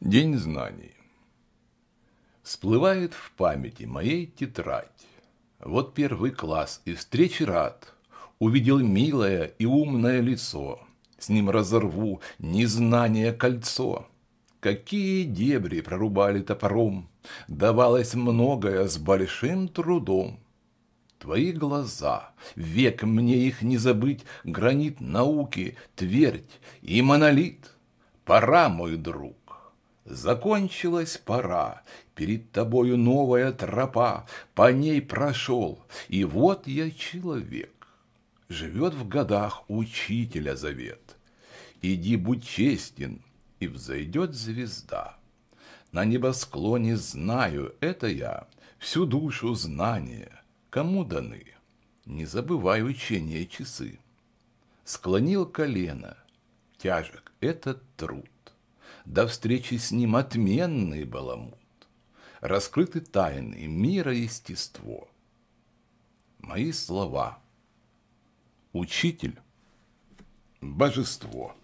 День знаний. Всплывает в памяти моей тетрадь. Вот первый класс и встречи рад. Увидел милое и умное лицо. С ним разорву незнание кольцо. Какие дебри прорубали топором. Давалось многое с большим трудом. Твои глаза, век мне их не забыть, Гранит науки, твердь и монолит. Пора, мой друг Закончилась пора, перед тобою новая тропа, по ней прошел, и вот я человек. Живет в годах учителя завет. Иди будь честен, и взойдет звезда. На небосклоне знаю, это я, всю душу знания, кому даны. Не забывай учения часы. Склонил колено, тяжек этот труд до встречи с ним отменный баламут. Раскрыты тайны мира и естество. Мои слова. Учитель. Божество.